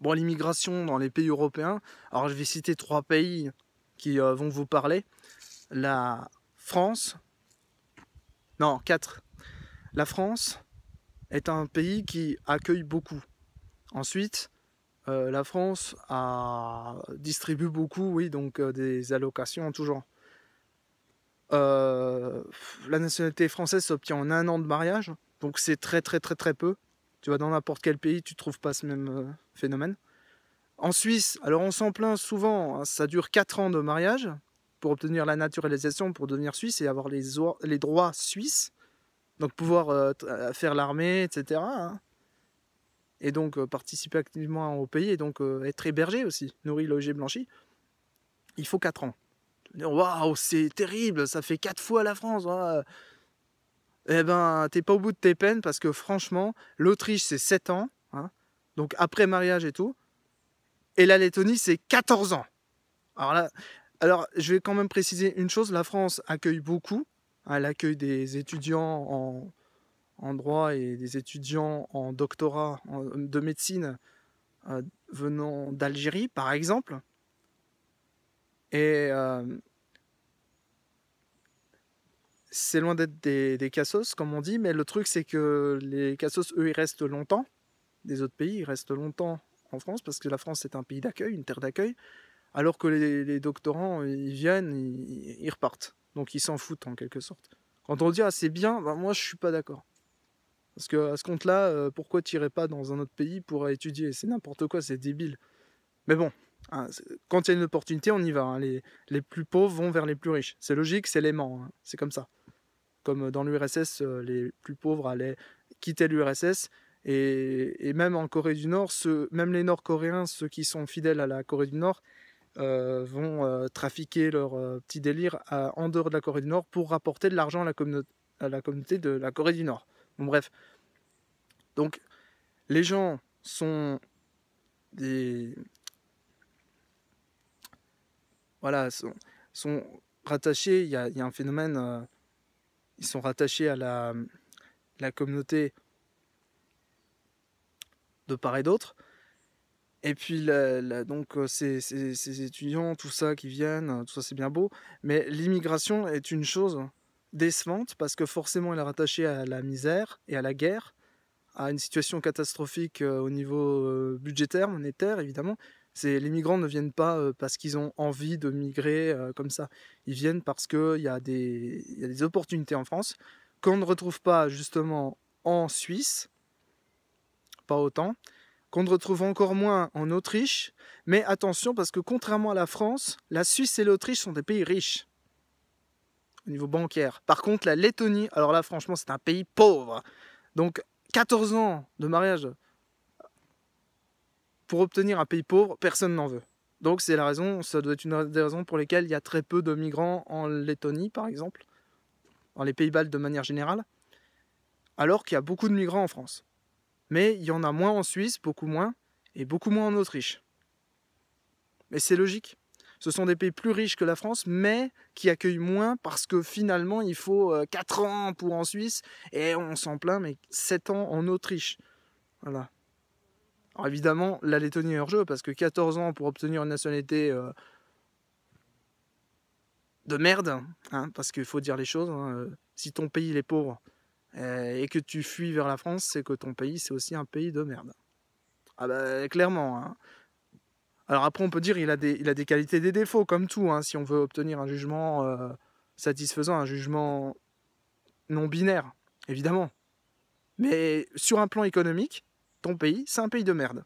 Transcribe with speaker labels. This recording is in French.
Speaker 1: Bon, l'immigration dans les pays européens, alors je vais citer trois pays qui euh, vont vous parler. La France, non, quatre. La France est un pays qui accueille beaucoup. Ensuite, euh, la France a, distribue beaucoup, oui, donc euh, des allocations en tout genre. la nationalité française s'obtient en un an de mariage, donc c'est très très très très peu. Tu vas dans n'importe quel pays, tu ne trouves pas ce même euh, phénomène. En Suisse, alors on s'en plaint souvent, hein, ça dure 4 ans de mariage pour obtenir la naturalisation, pour devenir suisse et avoir les, droits suisses. Donc pouvoir euh, euh, faire l'armée, etc. Hein. Et donc participer activement au pays et donc être hébergé aussi, nourri, logé, blanchi. Il faut 4 ans. Waouh, c'est terrible, ça fait 4 fois la France. Hein eh ben, t'es pas au bout de tes peines parce que franchement, l'Autriche, c'est 7 ans, hein, donc après mariage et tout, et la Lettonie, c'est 14 ans. Alors là, alors, je vais quand même préciser une chose, la France accueille beaucoup, hein, elle accueille des étudiants en, droit et des étudiants en doctorat de médecine euh, venant d'Algérie, par exemple. Et euh, c'est loin d'être des, cassos, comme on dit, mais le truc, c'est que les cassos, eux, ils restent longtemps. Des autres pays, ils restent longtemps en France, parce que la France, c'est un pays d'accueil, une terre d'accueil, alors que les, doctorants, ils viennent, ils, repartent. Donc, ils s'en foutent, en quelque sorte. Quand on dit, ah, c'est bien, bah, moi, je suis pas d'accord. Parce que, à ce compte-là, euh, pourquoi tu irais pas dans un autre pays pour étudier C'est n'importe quoi, c'est débile. Mais bon, hein, quand il y a une opportunité, on y va. Hein. Les, les, plus pauvres vont vers les plus riches. C'est logique, c'est l'aimant. Hein. C'est comme ça comme euh, dans l'URSS, euh, les plus pauvres allaient quitter l'URSS. Et, même en Corée du Nord, même les Nord-Coréens, ceux qui sont fidèles à la Corée du Nord, euh, vont trafiquer leur petit délire en dehors de la Corée du Nord pour rapporter de l'argent à, la communauté de la Corée du Nord. Bon, bref. Donc, les gens sont des. Voilà, sont, sont rattachés. Il y a, un phénomène ils sont rattachés à la, la communauté de part et d'autre. Et puis, donc, euh, ces, ces, étudiants, tout ça qui viennent, euh, tout ça c'est bien beau, mais l'immigration est une chose décevante parce que forcément elle est rattachée à la misère et à la guerre, à une situation catastrophique euh, au niveau budgétaire, monétaire évidemment, les migrants ne viennent pas parce qu'ils ont envie de migrer comme ça. Ils viennent parce qu'il y, a des, y a des opportunités en France qu'on ne retrouve pas justement en Suisse, pas autant, qu'on ne retrouve encore moins en Autriche. Mais attention parce que contrairement à la France, la Suisse et l'Autriche sont des pays riches au niveau bancaire. Par contre, la Lettonie, alors là franchement c'est un pays pauvre. Donc 14 ans de mariage pour obtenir un pays pauvre, personne n'en veut. Donc c'est la raison, ça doit être une des raisons pour lesquelles il y a très peu de migrants en Lettonie, par exemple, dans les Pays-Baltes de manière générale, alors qu'il y a beaucoup de migrants en France. Mais il y en a moins en Suisse, beaucoup moins, et beaucoup moins en Autriche. Mais c'est logique. Ce sont des pays plus riches que la France, mais qui accueillent moins parce que finalement il faut 4 euh, ans pour en Suisse et on s'en plaint, mais 7 ans en Autriche. Voilà. Alors évidemment, la Lettonie est hors-jeu parce que 14 ans pour obtenir une nationalité euh, de merde, hein, parce qu'il faut dire les choses, hein, euh, si ton pays est pauvre euh, et que tu fuis vers la France, c'est que ton pays c'est aussi un pays de merde. Ah bah clairement. Hein. Alors après on peut dire il a des, des qualités et des défauts comme tout, si on veut obtenir un jugement satisfaisant, un jugement non binaire, évidemment. Mais sur un plan économique, ton pays, c'est un pays de merde.